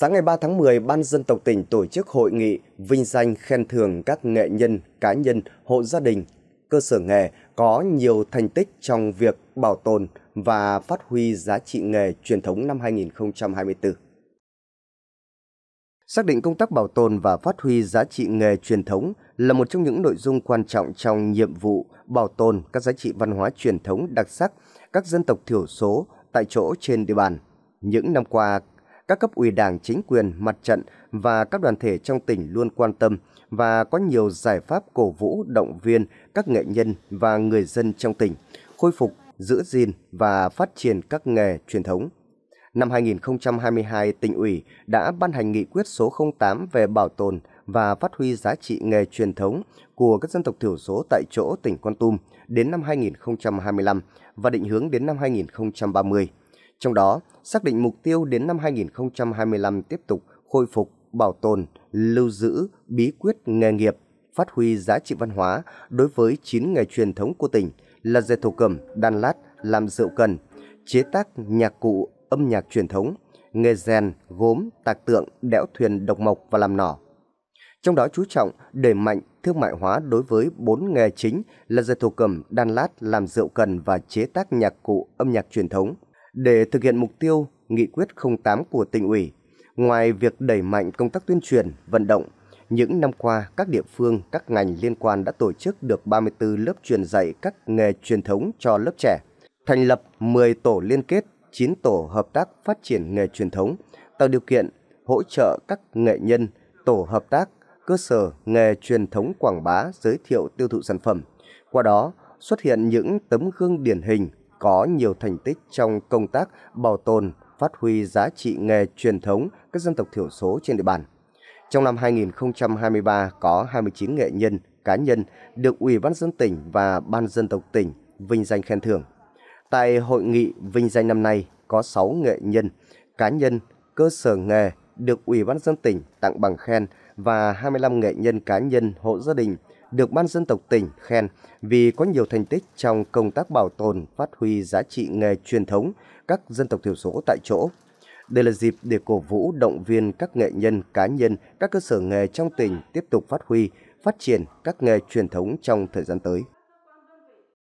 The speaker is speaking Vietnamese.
Sáng ngày 3 tháng 10, Ban dân tộc tỉnh tổ chức hội nghị vinh danh khen thưởng các nghệ nhân, cá nhân, hộ gia đình, cơ sở nghề có nhiều thành tích trong việc bảo tồn và phát huy giá trị nghề truyền thống năm 2024. Xác định công tác bảo tồn và phát huy giá trị nghề truyền thống là một trong những nội dung quan trọng trong nhiệm vụ bảo tồn các giá trị văn hóa truyền thống đặc sắc các dân tộc thiểu số tại chỗ trên địa bàn. Những năm qua, các cấp ủy đảng, chính quyền, mặt trận và các đoàn thể trong tỉnh luôn quan tâm và có nhiều giải pháp cổ vũ, động viên các nghệ nhân và người dân trong tỉnh khôi phục, giữ gìn và phát triển các nghề truyền thống. Năm 2022, tỉnh ủy đã ban hành nghị quyết số 08 về bảo tồn và phát huy giá trị nghề truyền thống của các dân tộc thiểu số tại chỗ tỉnh Con Tum đến năm 2025 và định hướng đến năm 2030. Trong đó, xác định mục tiêu đến năm 2025 tiếp tục khôi phục, bảo tồn, lưu giữ bí quyết nghề nghiệp, phát huy giá trị văn hóa đối với 9 nghề truyền thống của tỉnh là dệt thổ cẩm, đan lát, làm rượu cần, chế tác nhạc cụ, âm nhạc truyền thống, nghề rèn, gốm, tạc tượng, đẽo thuyền, độc mộc và làm nỏ. Trong đó chú trọng đẩy mạnh thương mại hóa đối với 4 nghề chính là dệt thổ cẩm, đan lát, làm rượu cần và chế tác nhạc cụ, âm nhạc truyền thống. Để thực hiện mục tiêu nghị quyết 08 của tỉnh ủy, ngoài việc đẩy mạnh công tác tuyên truyền, vận động, những năm qua các địa phương, các ngành liên quan đã tổ chức được 34 lớp truyền dạy các nghề truyền thống cho lớp trẻ, thành lập 10 tổ liên kết, 9 tổ hợp tác phát triển nghề truyền thống, tạo điều kiện hỗ trợ các nghệ nhân, tổ hợp tác, cơ sở nghề truyền thống quảng bá giới thiệu tiêu thụ sản phẩm. Qua đó, xuất hiện những tấm gương điển hình có nhiều thành tích trong công tác bảo tồn, phát huy giá trị nghề truyền thống các dân tộc thiểu số trên địa bàn. Trong năm 2023 có 29 nghệ nhân, cá nhân được Ủy ban dân tỉnh và Ban dân tộc tỉnh vinh danh khen thưởng. Tại hội nghị vinh danh năm nay có 6 nghệ nhân, cá nhân, cơ sở nghề được Ủy ban dân tỉnh tặng bằng khen và 25 nghệ nhân cá nhân hộ gia đình được Ban dân tộc tỉnh khen vì có nhiều thành tích trong công tác bảo tồn, phát huy giá trị nghề truyền thống các dân tộc thiểu số tại chỗ. Đây là dịp để cổ vũ động viên các nghệ nhân, cá nhân, các cơ sở nghề trong tỉnh tiếp tục phát huy, phát triển các nghề truyền thống trong thời gian tới.